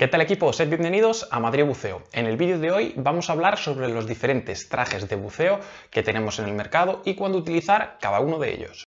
¿Qué tal equipo? Sed bienvenidos a Madrid Buceo. En el vídeo de hoy vamos a hablar sobre los diferentes trajes de buceo que tenemos en el mercado y cuándo utilizar cada uno de ellos.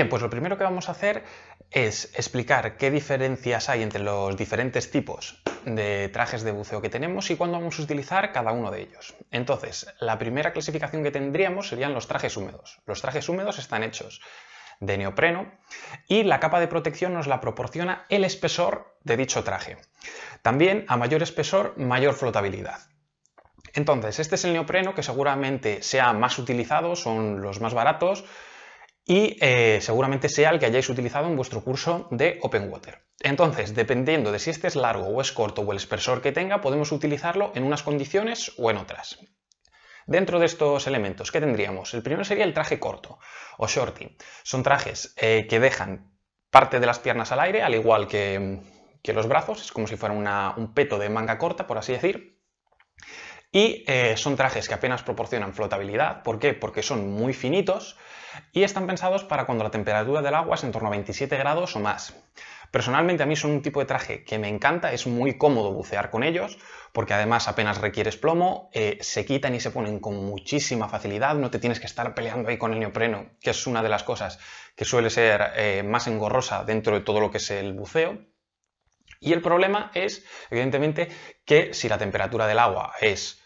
Bien, pues lo primero que vamos a hacer es explicar qué diferencias hay entre los diferentes tipos de trajes de buceo que tenemos y cuándo vamos a utilizar cada uno de ellos. Entonces, la primera clasificación que tendríamos serían los trajes húmedos. Los trajes húmedos están hechos de neopreno y la capa de protección nos la proporciona el espesor de dicho traje. También a mayor espesor, mayor flotabilidad. Entonces, este es el neopreno que seguramente sea más utilizado, son los más baratos, y eh, seguramente sea el que hayáis utilizado en vuestro curso de Open Water. Entonces, dependiendo de si este es largo o es corto o el espesor que tenga, podemos utilizarlo en unas condiciones o en otras. Dentro de estos elementos, ¿qué tendríamos? El primero sería el traje corto o shorty. Son trajes eh, que dejan parte de las piernas al aire, al igual que, los brazos, es como si fuera un peto de manga corta, por así decir. Y eh, son trajes que apenas proporcionan flotabilidad. ¿Por qué? Porque son muy finitos y están pensados para cuando la temperatura del agua es en torno a 27 grados o más. Personalmente a mí son un tipo de traje que me encanta, es muy cómodo bucear con ellos, porque además apenas requieres plomo, eh, se quitan y se ponen con muchísima facilidad, no te tienes que estar peleando ahí con el neopreno, que es una de las cosas que suele ser eh, más engorrosa dentro de todo lo que es el buceo. Y el problema es, evidentemente, que si la temperatura del agua es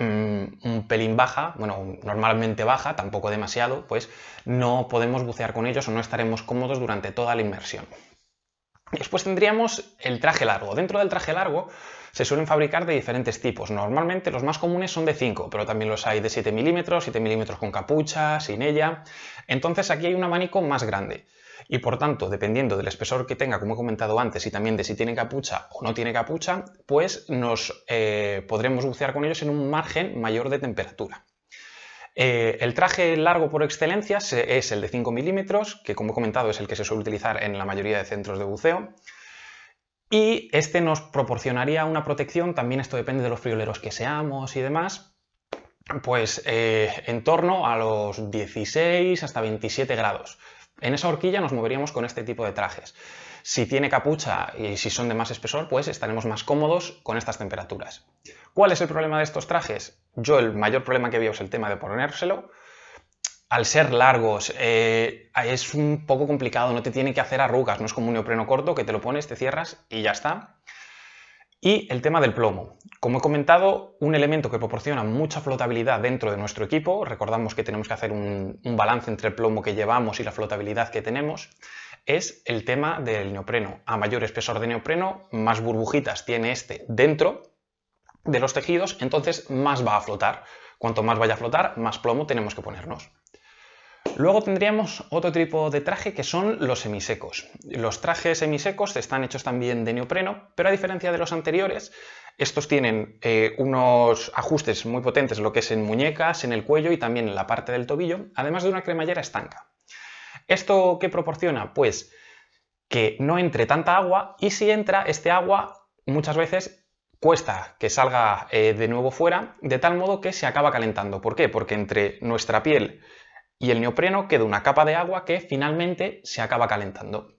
Mm, un pelín baja, bueno, normalmente baja, tampoco demasiado, pues no podemos bucear con ellos o no estaremos cómodos durante toda la inmersión. Después tendríamos el traje largo. Dentro del traje largo se suelen fabricar de diferentes tipos. Normalmente los más comunes son de 5, pero también los hay de 7 milímetros, 7 milímetros con capucha, sin ella. Entonces aquí hay un abanico más grande y por tanto, dependiendo del espesor que tenga, como he comentado antes, y también de si tiene capucha o no tiene capucha, pues nos eh, podremos bucear con ellos en un margen mayor de temperatura. Eh, el traje largo por excelencia es el de 5 milímetros, que como he comentado es el que se suele utilizar en la mayoría de centros de buceo. Y este nos proporcionaría una protección, también esto depende de los frioleros que seamos y demás, pues eh, en torno a los 16 hasta 27 grados. En esa horquilla nos moveríamos con este tipo de trajes. Si tiene capucha y si son de más espesor, pues estaremos más cómodos con estas temperaturas. ¿Cuál es el problema de estos trajes? Yo el mayor problema que veo es el tema de ponérselo. Al ser largos, eh, es un poco complicado, no te tiene que hacer arrugas, no es como un neopreno corto que te lo pones, te cierras y ya está. Y el tema del plomo. Como he comentado, un elemento que proporciona mucha flotabilidad dentro de nuestro equipo, recordamos que tenemos que hacer un, balance entre el plomo que llevamos y la flotabilidad que tenemos, es el tema del neopreno. A mayor espesor de neopreno, más burbujitas tiene este dentro de los tejidos, entonces más va a flotar. Cuanto más vaya a flotar, más plomo tenemos que ponernos. Luego tendríamos otro tipo de traje que son los semisecos. Los trajes semisecos están hechos también de neopreno, pero a diferencia de los anteriores, estos tienen eh, unos ajustes muy potentes, lo que es en muñecas, en el cuello y también en la parte del tobillo, además de una cremallera estanca. ¿Esto qué proporciona? Pues que no entre tanta agua y si entra, este agua muchas veces cuesta que salga eh, de nuevo fuera, de tal modo que se acaba calentando. ¿Por qué? Porque entre nuestra piel y el neopreno queda una capa de agua que finalmente se acaba calentando.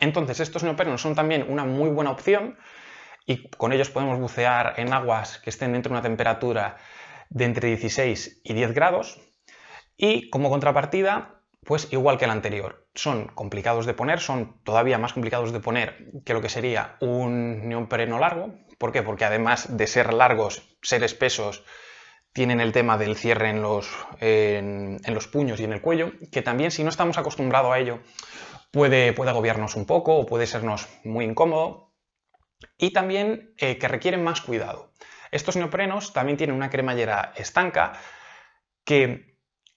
Entonces estos neoprenos son también una muy buena opción y con ellos podemos bucear en aguas que estén dentro de una temperatura de entre 16 y 10 grados y como contrapartida pues igual que el anterior. Son complicados de poner, son todavía más complicados de poner que lo que sería un neopreno largo. ¿Por qué? Porque además de ser largos, ser espesos tienen el tema del cierre en los, puños y en el cuello, que también si no estamos acostumbrados a ello puede, agobiarnos un poco o puede sernos muy incómodo y también eh, que requieren más cuidado. Estos neoprenos también tienen una cremallera estanca que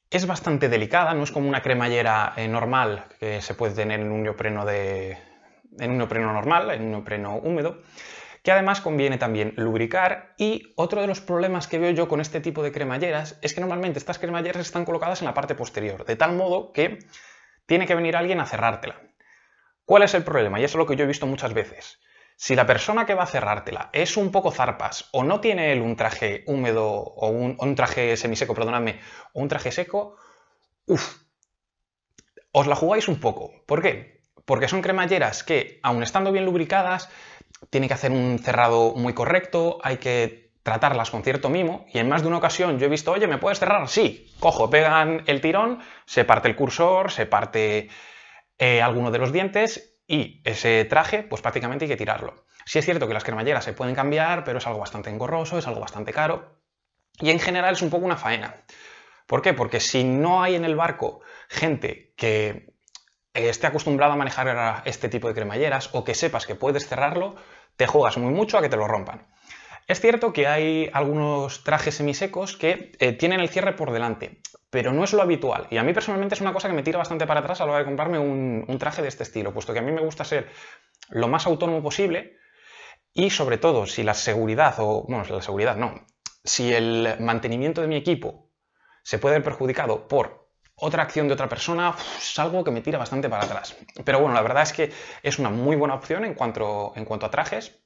es bastante delicada, no es como una cremallera eh, normal que se puede tener en un neopreno de, en un neopreno normal, en un neopreno húmedo, que además conviene también lubricar y otro de los problemas que veo yo con este tipo de cremalleras es que normalmente estas cremalleras están colocadas en la parte posterior, de tal modo que tiene que venir alguien a cerrártela. ¿Cuál es el problema? Y eso es lo que yo he visto muchas veces. Si la persona que va a cerrártela es un poco zarpas o no tiene él un traje húmedo o un, traje semiseco, perdonadme, o un traje seco, uff, os la jugáis un poco. ¿Por qué? Porque son cremalleras que, aun estando bien lubricadas, tiene que hacer un cerrado muy correcto, hay que tratarlas con cierto mimo y en más de una ocasión yo he visto, oye, ¿me puedes cerrar? Sí, cojo, pegan el tirón, se parte el cursor, se parte eh, alguno de los dientes y ese traje pues prácticamente hay que tirarlo. Sí es cierto que las cremalleras se pueden cambiar, pero es algo bastante engorroso, es algo bastante caro y en general es un poco una faena. ¿Por qué? Porque si no hay en el barco gente que esté acostumbrado a manejar este tipo de cremalleras o que sepas que puedes cerrarlo, te juegas muy mucho a que te lo rompan. Es cierto que hay algunos trajes semisecos que eh, tienen el cierre por delante, pero no es lo habitual. Y a mí personalmente es una cosa que me tira bastante para atrás a la hora de comprarme un, un traje de este estilo, puesto que a mí me gusta ser lo más autónomo posible y sobre todo si la seguridad, o bueno, la seguridad no, si el mantenimiento de mi equipo se puede ver perjudicado por otra acción de otra persona, es algo que me tira bastante para atrás. Pero bueno, la verdad es que es una muy buena opción en cuanto, en cuanto a trajes,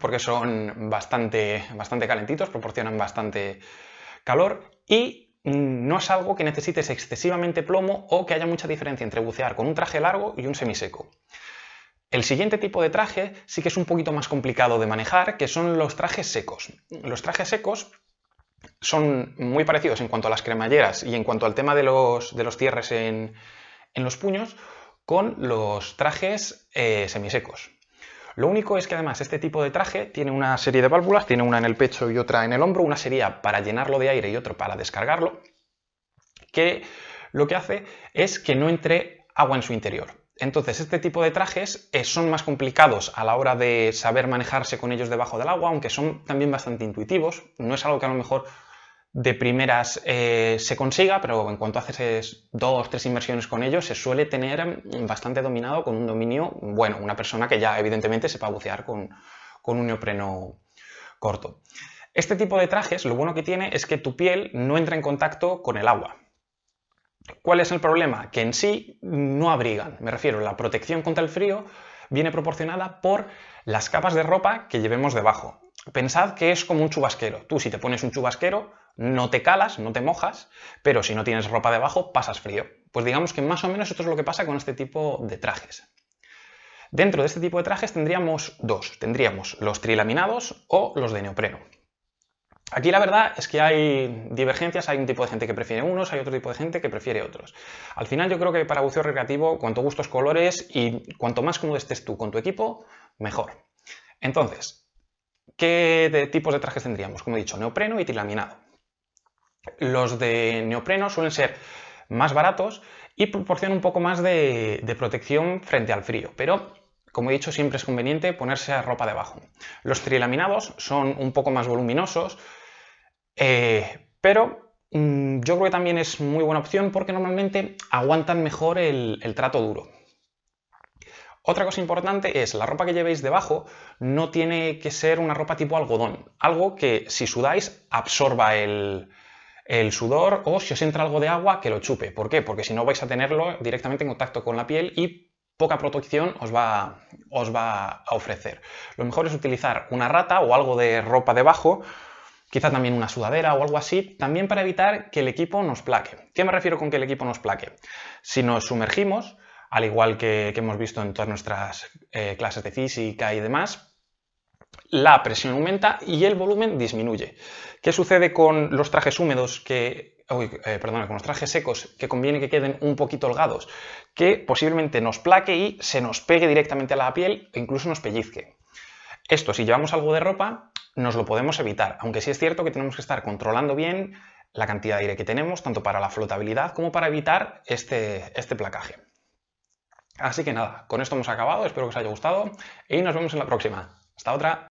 porque son bastante, bastante calentitos, proporcionan bastante calor y no es algo que necesites excesivamente plomo o que haya mucha diferencia entre bucear con un traje largo y un semiseco. El siguiente tipo de traje sí que es un poquito más complicado de manejar, que son los trajes secos. Los trajes secos son muy parecidos en cuanto a las cremalleras y en cuanto al tema de los, cierres en, los puños con los trajes eh, semisecos. Lo único es que además este tipo de traje tiene una serie de válvulas, tiene una en el pecho y otra en el hombro, una sería para llenarlo de aire y otra para descargarlo, que lo que hace es que no entre agua en su interior. Entonces, este tipo de trajes eh, son más complicados a la hora de saber manejarse con ellos debajo del agua, aunque son también bastante intuitivos. No es algo que a lo mejor de primeras eh, se consiga, pero en cuanto haces dos, o tres inversiones con ellos, se suele tener mm, bastante dominado con un dominio, bueno, una persona que ya evidentemente sepa bucear con, con un neopreno corto. Este tipo de trajes, lo bueno que tiene es que tu piel no entra en contacto con el agua. ¿Cuál es el problema? Que en sí no abrigan. Me refiero, la protección contra el frío viene proporcionada por las capas de ropa que llevemos debajo. Pensad que es como un chubasquero. Tú si te pones un chubasquero no te calas, no te mojas, pero si no tienes ropa debajo pasas frío. Pues digamos que más o menos esto es lo que pasa con este tipo de trajes. Dentro de este tipo de trajes tendríamos dos. Tendríamos los trilaminados o los de neopreno. Aquí la verdad es que hay divergencias, hay un tipo de gente que prefiere unos, hay otro tipo de gente que prefiere otros. Al final yo creo que para buceo recreativo, cuanto gustos colores y cuanto más cómodo estés tú con tu equipo, mejor. Entonces, ¿qué tipos de trajes tendríamos? Como he dicho, neopreno y tilaminado. Los de neopreno suelen ser más baratos y proporcionan un poco más de protección frente al frío, pero como he dicho, siempre es conveniente ponerse a ropa debajo. Los trilaminados son un poco más voluminosos, eh, pero mm, yo creo que también es muy buena opción porque normalmente aguantan mejor el, trato duro. Otra cosa importante es la ropa que llevéis debajo no tiene que ser una ropa tipo algodón, algo que si sudáis absorba el, el, sudor o si os entra algo de agua que lo chupe. ¿Por qué? Porque si no vais a tenerlo directamente en contacto con la piel y poca protección os va, os va a ofrecer. Lo mejor es utilizar una rata o algo de ropa debajo, quizá también una sudadera o algo así, también para evitar que el equipo nos plaque. ¿Qué me refiero con que el equipo nos plaque? Si nos sumergimos, al igual que, hemos visto en todas nuestras eh, clases de física y demás, la presión aumenta y el volumen disminuye. ¿Qué sucede con los trajes húmedos que... Eh, con los trajes secos que conviene que queden un poquito holgados? Que posiblemente nos plaque y se nos pegue directamente a la piel e incluso nos pellizque. Esto, si llevamos algo de ropa, nos lo podemos evitar, aunque sí es cierto que tenemos que estar controlando bien la cantidad de aire que tenemos, tanto para la flotabilidad como para evitar este, este placaje. Así que nada, con esto hemos acabado, espero que os haya gustado y nos vemos en la próxima. Hasta otra.